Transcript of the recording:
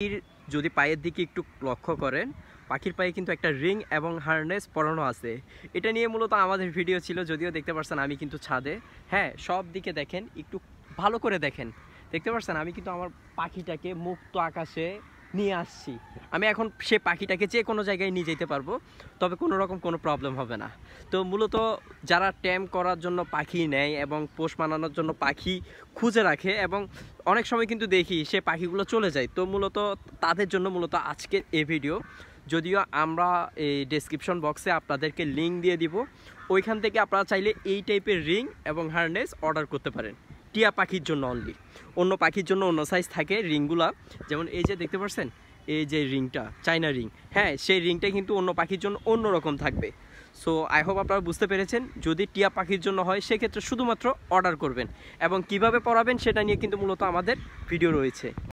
পাখির যদি পায়ের দিকে একটু লক্ষ্য করেন পাখির পায়ে কিন্তু একটা রিং এবং হার্নেস পরানো আছে এটা নিয়ে মূলত আমাদের ভিডিও ছিল যদিও দেখতে পারছেন আমি কিন্তু ছাদে হ্যাঁ সব দিকে দেখেন একটু ভালো করে দেখেন দেখতে পারছেন আমি কিন্তু আমার পাখিটাকে মুক্ত আকাশে নিয়ে আসছি আমি এখন সে পাখিটাকে যে কোনো জায়গায় নিয়ে যেতে পারবো তবে কোনো রকম কোনো প্রবলেম হবে না তো মূলত যারা ট্যাম করার জন্য পাখি নেয় এবং পোষ মানানোর জন্য পাখি খুঁজে রাখে এবং অনেক সময় কিন্তু দেখি সে পাখিগুলো চলে যায় তো মূলত তাদের জন্য মূলত আজকের এ ভিডিও যদিও আমরা এই ডেসক্রিপশন বক্সে আপনাদেরকে লিঙ্ক দিয়ে দিব ওইখান থেকে আপনারা চাইলে এই টাইপের রিং এবং হারনেস অর্ডার করতে পারেন টিয়া পাখির জন্য অনলি অন্য পাখির জন্য অন্য সাইজ থাকে রিংগুলা যেমন এই যে দেখতে পাচ্ছেন এই যে রিংটা চাইনা রিং হ্যাঁ সেই রিংটা কিন্তু অন্য পাখির জন্য অন্য রকম থাকবে সো আই হোপ আপনারা বুঝতে পেরেছেন যদি টিয়া পাখির জন্য হয় সেক্ষেত্রে শুধুমাত্র অর্ডার করবেন এবং কিভাবে পড়াবেন সেটা নিয়ে কিন্তু মূলত আমাদের ভিডিও রয়েছে